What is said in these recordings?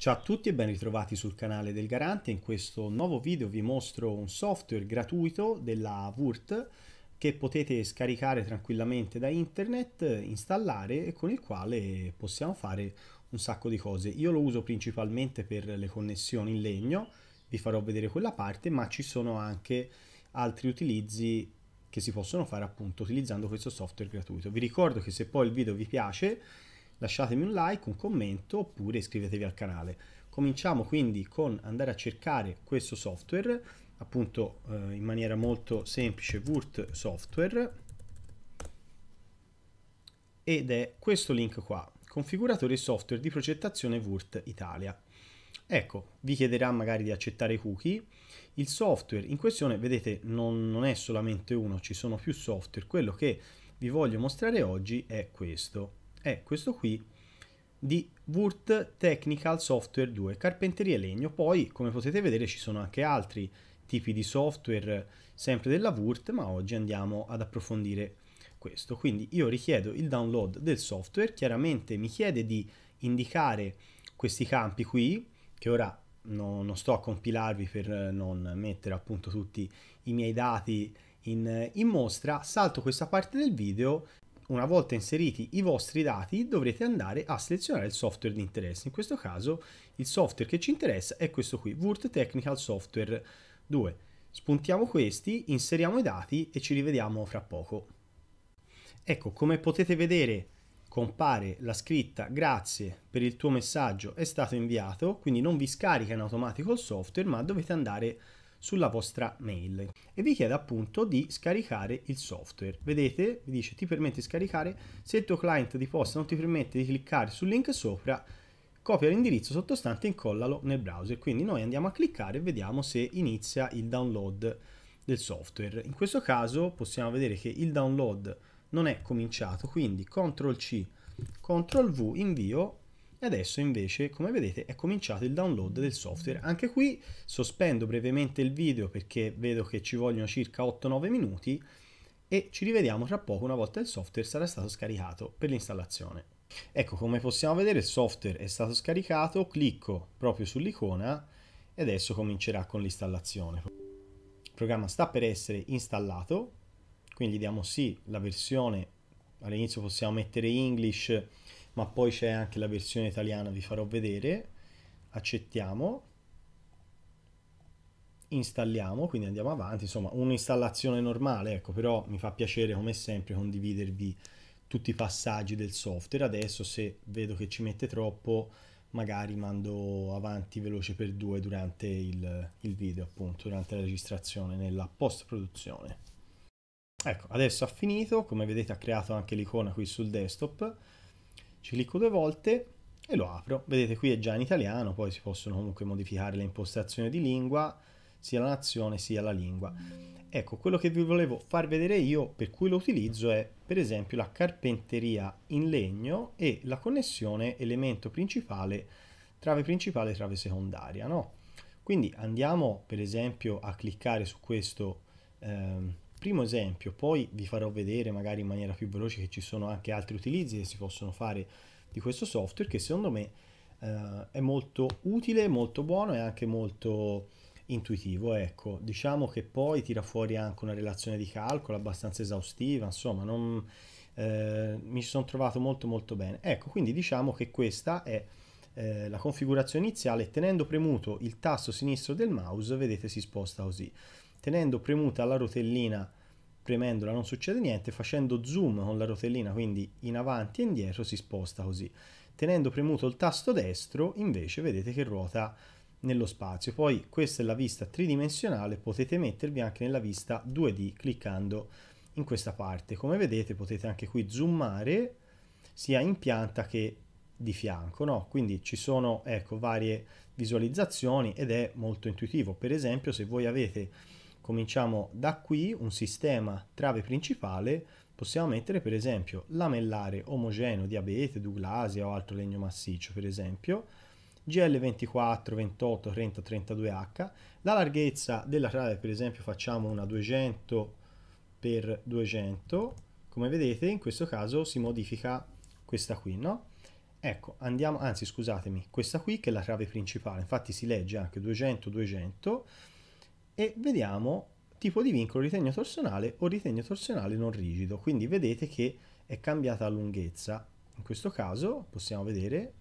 Ciao a tutti e ben ritrovati sul canale del Garante. In questo nuovo video vi mostro un software gratuito della Wurt che potete scaricare tranquillamente da internet, installare e con il quale possiamo fare un sacco di cose. Io lo uso principalmente per le connessioni in legno, vi farò vedere quella parte, ma ci sono anche altri utilizzi che si possono fare appunto utilizzando questo software gratuito. Vi ricordo che se poi il video vi piace lasciatemi un like, un commento oppure iscrivetevi al canale. Cominciamo quindi con andare a cercare questo software, appunto eh, in maniera molto semplice, Vurt Software, ed è questo link qua, configuratore software di progettazione Vurt Italia. Ecco, vi chiederà magari di accettare i cookie. Il software in questione, vedete, non, non è solamente uno, ci sono più software. Quello che vi voglio mostrare oggi è questo è questo qui di Wurt Technical Software 2, carpenteria e legno. Poi, come potete vedere, ci sono anche altri tipi di software sempre della Wurt, ma oggi andiamo ad approfondire questo. Quindi io richiedo il download del software, chiaramente mi chiede di indicare questi campi qui, che ora no, non sto a compilarvi per non mettere appunto tutti i miei dati in, in mostra, salto questa parte del video una volta inseriti i vostri dati dovrete andare a selezionare il software di interesse. In questo caso il software che ci interessa è questo qui, Word Technical Software 2. Spuntiamo questi, inseriamo i dati e ci rivediamo fra poco. Ecco, come potete vedere compare la scritta grazie per il tuo messaggio è stato inviato, quindi non vi scarica in automatico il software ma dovete andare a sulla vostra mail e vi chiede appunto di scaricare il software. Vedete, vi dice ti permette di scaricare, se il tuo client di posta non ti permette di cliccare sul link sopra, copia l'indirizzo sottostante e incollalo nel browser. Quindi noi andiamo a cliccare e vediamo se inizia il download del software. In questo caso possiamo vedere che il download non è cominciato, quindi CTRL C, CTRL V, invio e adesso invece come vedete è cominciato il download del software anche qui sospendo brevemente il video perché vedo che ci vogliono circa 8-9 minuti e ci rivediamo tra poco una volta il software sarà stato scaricato per l'installazione ecco come possiamo vedere il software è stato scaricato clicco proprio sull'icona e adesso comincerà con l'installazione il programma sta per essere installato quindi diamo sì la versione all'inizio possiamo mettere English ma poi c'è anche la versione italiana, vi farò vedere. Accettiamo. Installiamo, quindi andiamo avanti, insomma un'installazione normale, ecco, però mi fa piacere come sempre condividervi tutti i passaggi del software. Adesso se vedo che ci mette troppo, magari mando avanti veloce per due durante il, il video, appunto, durante la registrazione nella post-produzione. Ecco, adesso ha finito, come vedete ha creato anche l'icona qui sul desktop ci clicco due volte e lo apro. Vedete qui è già in italiano, poi si possono comunque modificare le impostazioni di lingua, sia la nazione sia la lingua. Ecco, quello che vi volevo far vedere io, per cui lo utilizzo, è per esempio la carpenteria in legno e la connessione elemento principale, trave principale, trave secondaria, no? Quindi andiamo per esempio a cliccare su questo... Ehm, primo esempio, poi vi farò vedere magari in maniera più veloce che ci sono anche altri utilizzi che si possono fare di questo software che secondo me eh, è molto utile, molto buono e anche molto intuitivo, ecco, diciamo che poi tira fuori anche una relazione di calcolo abbastanza esaustiva, insomma, non, eh, mi sono trovato molto molto bene. Ecco, quindi diciamo che questa è eh, la configurazione iniziale, tenendo premuto il tasto sinistro del mouse, vedete si sposta così tenendo premuta la rotellina premendola non succede niente, facendo zoom con la rotellina quindi in avanti e indietro si sposta così. Tenendo premuto il tasto destro invece vedete che ruota nello spazio. Poi questa è la vista tridimensionale, potete mettervi anche nella vista 2D cliccando in questa parte. Come vedete potete anche qui zoomare sia in pianta che di fianco, no? Quindi ci sono ecco, varie visualizzazioni ed è molto intuitivo. Per esempio se voi avete cominciamo da qui, un sistema trave principale, possiamo mettere per esempio lamellare omogeneo, diabete, douglasia o altro legno massiccio per esempio, GL24, 28, 30, 32H, la larghezza della trave per esempio facciamo una 200 x 200, come vedete in questo caso si modifica questa qui, no? Ecco, andiamo, anzi scusatemi, questa qui che è la trave principale, infatti si legge anche 200, 200, e vediamo tipo di vincolo ritegno torsionale o ritegno torsionale non rigido. Quindi vedete che è cambiata la lunghezza. In questo caso possiamo vedere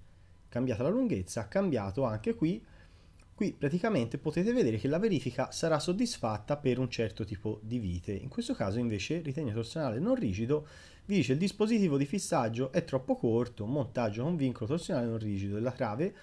cambiata la lunghezza, ha cambiato anche qui. Qui praticamente potete vedere che la verifica sarà soddisfatta per un certo tipo di vite. In questo caso invece ritegno torsionale non rigido vi dice il dispositivo di fissaggio è troppo corto, montaggio con vincolo torsionale non rigido della trave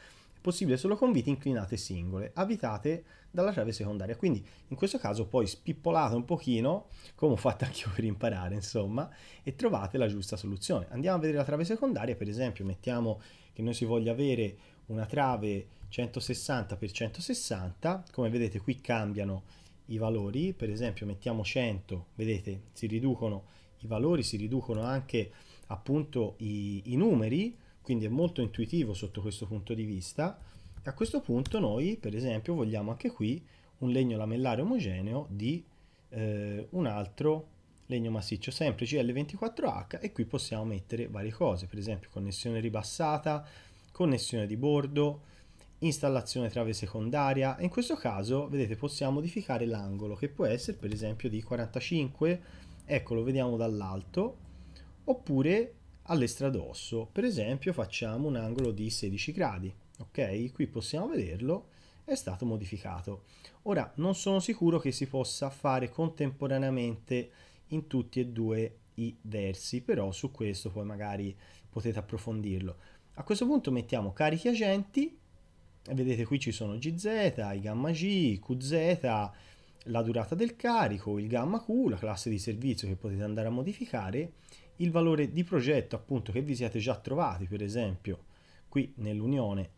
possibile solo con viti inclinate singole, abitate dalla trave secondaria. Quindi in questo caso poi spippolate un pochino, come ho fatto anche io per imparare, insomma, e trovate la giusta soluzione. Andiamo a vedere la trave secondaria, per esempio, mettiamo che noi si voglia avere una trave 160 x 160, come vedete qui cambiano i valori, per esempio mettiamo 100, vedete, si riducono i valori, si riducono anche appunto i, i numeri, quindi è molto intuitivo sotto questo punto di vista. A questo punto noi, per esempio, vogliamo anche qui un legno lamellare omogeneo di eh, un altro legno massiccio, sempre CL24H, e qui possiamo mettere varie cose, per esempio connessione ribassata, connessione di bordo, installazione trave secondaria, in questo caso, vedete, possiamo modificare l'angolo, che può essere per esempio di 45, eccolo, vediamo dall'alto, oppure all'estradosso. Per esempio facciamo un angolo di 16 gradi, ok? Qui possiamo vederlo, è stato modificato. Ora non sono sicuro che si possa fare contemporaneamente in tutti e due i versi, però su questo poi magari potete approfondirlo. A questo punto mettiamo carichi agenti, vedete qui ci sono GZ, i gamma G, QZ, la durata del carico, il gamma Q, la classe di servizio che potete andare a modificare il valore di progetto appunto che vi siete già trovati, per esempio qui nell'unione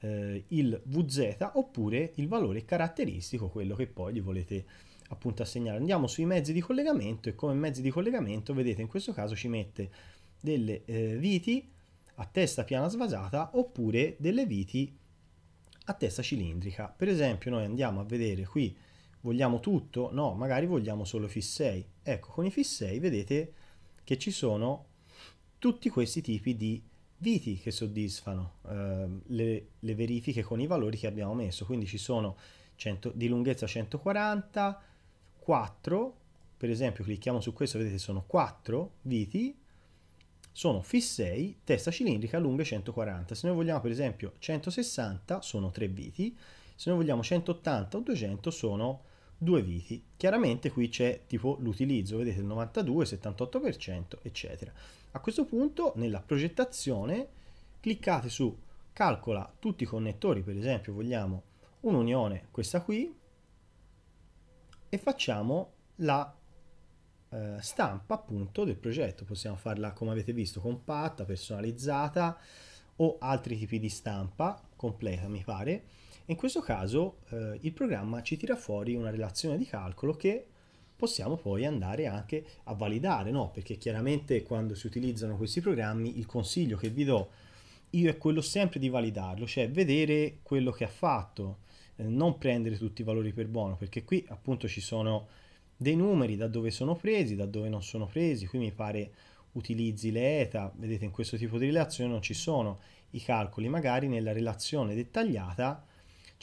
eh, il VZ oppure il valore caratteristico, quello che poi gli volete appunto assegnare. Andiamo sui mezzi di collegamento e come mezzi di collegamento vedete in questo caso ci mette delle eh, viti a testa piana svasata oppure delle viti a testa cilindrica. Per esempio noi andiamo a vedere qui vogliamo tutto? No, magari vogliamo solo FIS6. Ecco, con i FIS6 vedete che ci sono tutti questi tipi di viti che soddisfano eh, le, le, verifiche con i valori che abbiamo messo. Quindi ci sono 100, di lunghezza 140, 4, per esempio clicchiamo su questo, vedete sono 4 viti, sono fissei, testa cilindrica, lunghe 140. Se noi vogliamo per esempio 160 sono 3 viti, se noi vogliamo 180 o 200 sono due viti. Chiaramente qui c'è tipo l'utilizzo, vedete il 92, 78%, eccetera. A questo punto nella progettazione cliccate su calcola tutti i connettori, per esempio vogliamo un'unione, questa qui, e facciamo la eh, stampa appunto del progetto. Possiamo farla come avete visto compatta, personalizzata o altri tipi di stampa completa mi pare in questo caso eh, il programma ci tira fuori una relazione di calcolo che possiamo poi andare anche a validare, no? perché chiaramente quando si utilizzano questi programmi il consiglio che vi do io è quello sempre di validarlo, cioè vedere quello che ha fatto, eh, non prendere tutti i valori per buono, perché qui appunto ci sono dei numeri da dove sono presi, da dove non sono presi, qui mi pare utilizzi le ETA, vedete in questo tipo di relazione non ci sono i calcoli, magari nella relazione dettagliata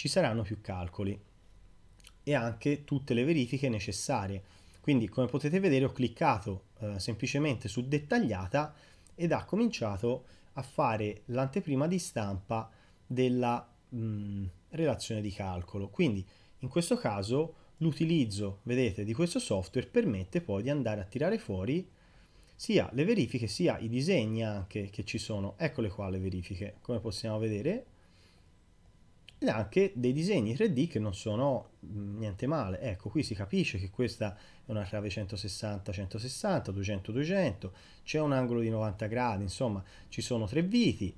ci saranno più calcoli e anche tutte le verifiche necessarie. Quindi come potete vedere ho cliccato eh, semplicemente su dettagliata ed ha cominciato a fare l'anteprima di stampa della mh, mm, relazione di calcolo. Quindi in questo caso l'utilizzo, vedete, di questo software permette poi di andare a tirare fuori sia le verifiche sia i disegni anche che ci sono. Eccole qua le verifiche, come possiamo vedere ed anche dei disegni 3D che non sono niente male. Ecco, qui si capisce che questa è una trave 160-160, 200-200, c'è un angolo di 90 gradi, insomma ci sono tre viti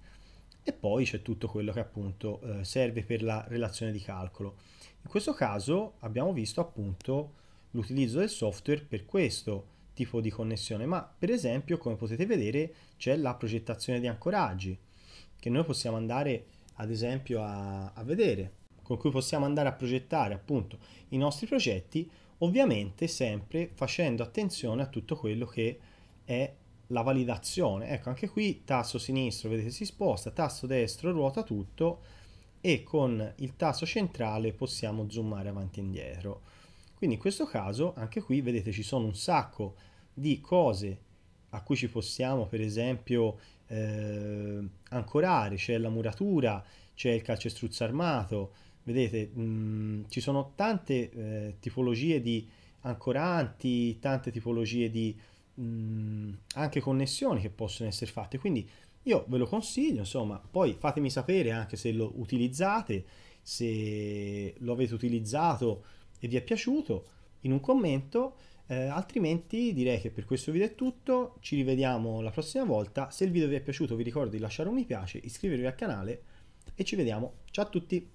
e poi c'è tutto quello che appunto eh, serve per la relazione di calcolo. In questo caso abbiamo visto appunto l'utilizzo del software per questo tipo di connessione, ma per esempio come potete vedere c'è la progettazione di ancoraggi che noi possiamo andare ad esempio a, a vedere, con cui possiamo andare a progettare appunto i nostri progetti, ovviamente sempre facendo attenzione a tutto quello che è la validazione. Ecco, anche qui tasto sinistro, vedete, si sposta, tasto destro ruota tutto e con il tasto centrale possiamo zoomare avanti e indietro. Quindi in questo caso, anche qui, vedete, ci sono un sacco di cose a cui ci possiamo, per esempio, eh, ancorare, c'è la muratura, c'è il calcestruzzo armato, vedete mh, mm, ci sono tante eh, tipologie di ancoranti, tante tipologie di mh, mm, anche connessioni che possono essere fatte, quindi io ve lo consiglio, insomma, poi fatemi sapere anche se lo utilizzate, se lo avete utilizzato e vi è piaciuto in un commento eh, altrimenti direi che per questo video è tutto, ci rivediamo la prossima volta, se il video vi è piaciuto vi ricordo di lasciare un mi piace, iscrivervi al canale e ci vediamo, ciao a tutti!